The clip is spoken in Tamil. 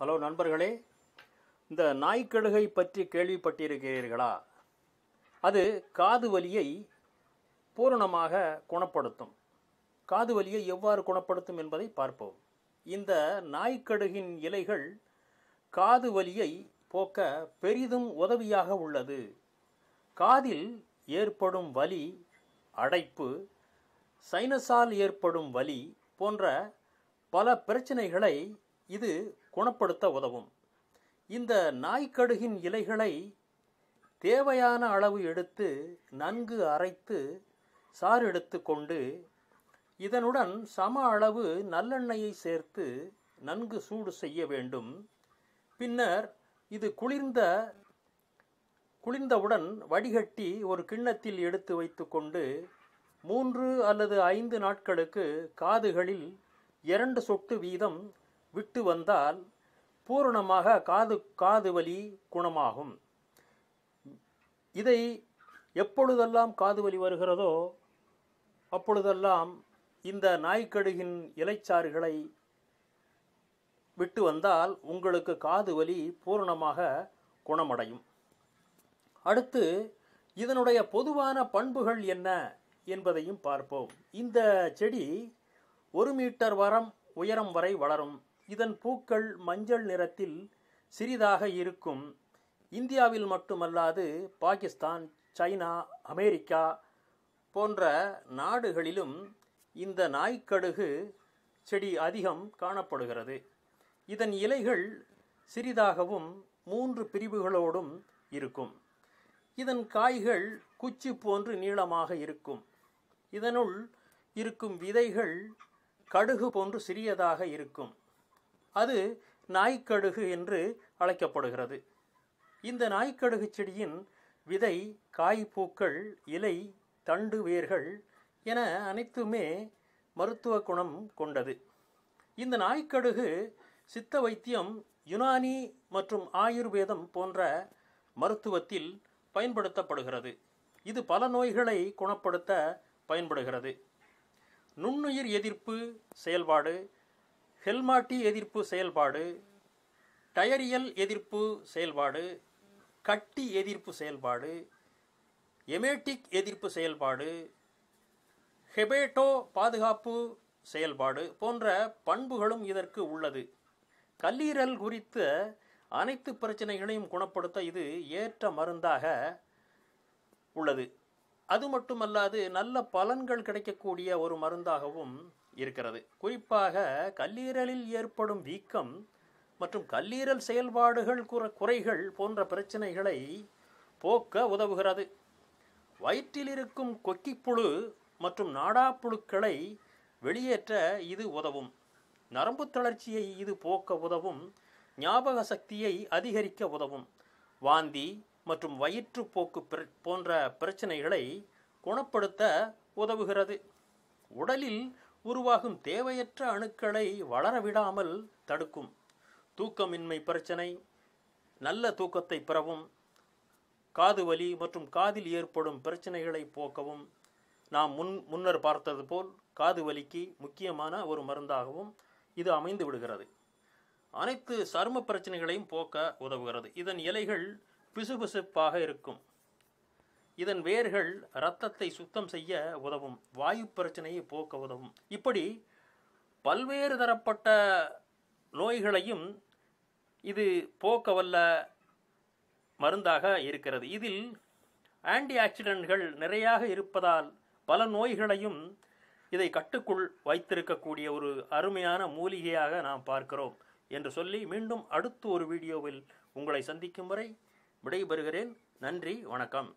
ஹலோ நண்பர்களே இந்த நாய்க்கழுகை பற்றி கேள்விப்பட்டிருக்கிறீர்களா அது காது வலியை பூரணமாக குணப்படுத்தும் காது வலியை எவ்வாறு குணப்படுத்தும் என்பதை பார்ப்போம் இந்த நாய்க்கடுகின் இலைகள் காது வலியை போக்க பெரிதும் உதவியாக உள்ளது காதில் ஏற்படும் வலி அடைப்பு சைனஸால் ஏற்படும் வலி போன்ற பல பிரச்சனைகளை இது குணப்படுத்த உதவும் இந்த நாய்க்கடுகின் இலைகளை தேவையான அளவு எடுத்து நன்கு அரைத்து சாறு எடுத்து கொண்டு இதனுடன் சம அளவு நல்லெண்ணெயை சேர்த்து நன்கு சூடு செய்ய வேண்டும் பின்னர் இது குளிர்ந்த குளிர்ந்தவுடன் வடிகட்டி ஒரு கிண்ணத்தில் எடுத்து வைத்துக்கொண்டு மூன்று அல்லது ஐந்து நாட்களுக்கு காதுகளில் இரண்டு சொட்டு வீதம் விட்டு வந்தால் பூரணமாக காது காது வலி குணமாகும் இதை எப்பொழுதெல்லாம் காது வலி வருகிறதோ அப்பொழுதெல்லாம் இந்த நாய்க்கடுகின் இலைச்சாறுகளை விட்டு வந்தால் உங்களுக்கு காது வலி பூரணமாக குணமடையும் அடுத்து இதனுடைய பொதுவான பண்புகள் என்ன என்பதையும் பார்ப்போம் இந்த செடி ஒரு மீட்டர் வரம் உயரம் வரை வளரும் இதன் பூக்கள் மஞ்சள் நிறத்தில் சிறிதாக இருக்கும் இந்தியாவில் மட்டுமல்லாது பாகிஸ்தான் சைனா அமெரிக்கா போன்ற நாடுகளிலும் இந்த நாய்க்கடுகு செடி அதிகம் காணப்படுகிறது இதன் இலைகள் சிறிதாகவும் மூன்று பிரிவுகளோடும் இருக்கும் இதன் காய்கள் குச்சி போன்று நீளமாக இருக்கும் இதனுள் இருக்கும் விதைகள் கடுகு போன்று சிறியதாக இருக்கும் அது நாய்க்கடுகு என்று அழைக்கப்படுகிறது இந்த நாய்க்கடுகு செடியின் விதை காய்ப்பூக்கள் இலை தண்டு வேர்கள் என அனைத்துமே மருத்துவ குணம் கொண்டது இந்த நாய்க்கடுகு சித்த வைத்தியம் யுனானி மற்றும் ஆயுர்வேதம் போன்ற மருத்துவத்தில் பயன்படுத்தப்படுகிறது இது பல நோய்களை குணப்படுத்த பயன்படுகிறது நுண்ணுயிர் எதிர்ப்பு செயல்பாடு ஹெல்மாட்டி எதிர்ப்பு செயல்பாடு டயரியல் எதிர்ப்பு செயல்பாடு கட்டி எதிர்ப்பு செயல்பாடு எமேட்டிக் எதிர்ப்பு செயல்பாடு ஹெபேட்டோ பாதுகாப்பு செயல்பாடு போன்ற பண்புகளும் இதற்கு உள்ளது கல்லீரல் குறித்த அனைத்து பிரச்சனைகளையும் குணப்படுத்த இது ஏற்ற மருந்தாக உள்ளது அது மட்டுமல்லாது நல்ல பலன்கள் கிடைக்கக்கூடிய ஒரு மருந்தாகவும் இருக்கிறது குறிப்பாக கல்லீரலில் ஏற்படும் வீக்கம் மற்றும் கல்லீரல் செயல்பாடுகள் குற குறைகள் போன்ற பிரச்சனைகளை போக்க உதவுகிறது வயிற்றில் இருக்கும் கொக்கிப்புழு மற்றும் நாடாப்புழுக்களை வெளியேற்ற இது உதவும் நரம்பு தளர்ச்சியை இது போக்க உதவும் ஞாபக சக்தியை அதிகரிக்க உதவும் வாந்தி மற்றும் வயிற்றுப்போக்கு போன்ற பிரச்சனைகளை குணப்படுத்த உதவுகிறது உடலில் உருவாகும் தேவையற்ற அணுக்களை வளரவிடாமல் தடுக்கும் தூக்கமின்மை பிரச்சனை நல்ல தூக்கத்தை பெறவும் காது வலி மற்றும் காதில் ஏற்படும் பிரச்சனைகளை போக்கவும் நாம் முன் முன்னர் பார்த்தது போல் காது வலிக்கு முக்கியமான ஒரு மருந்தாகவும் இது அமைந்து விடுகிறது அனைத்து சரும பிரச்சனைகளையும் போக்க உதவுகிறது இதன் இலைகள் பிசுபிசுப்பாக இருக்கும் இதன் வேர்கள் இரத்தத்தை சுத்தம் செய்ய உதவும் வாயு பிரச்சனையை போக்க உதவும் இப்படி பல்வேறு தரப்பட்ட நோய்களையும் இது போக்க வல்ல மருந்தாக இருக்கிறது இதில் ஆன்டி ஆக்சிடென்ட்கள் நிறையாக இருப்பதால் பல நோய்களையும் இதை கட்டுக்குள் வைத்திருக்கக்கூடிய ஒரு அருமையான மூலிகையாக நாம் பார்க்கிறோம் என்று சொல்லி மீண்டும் அடுத்து ஒரு வீடியோவில் உங்களை சந்திக்கும் வரை விடைபெறுகிறேன் நன்றி வணக்கம்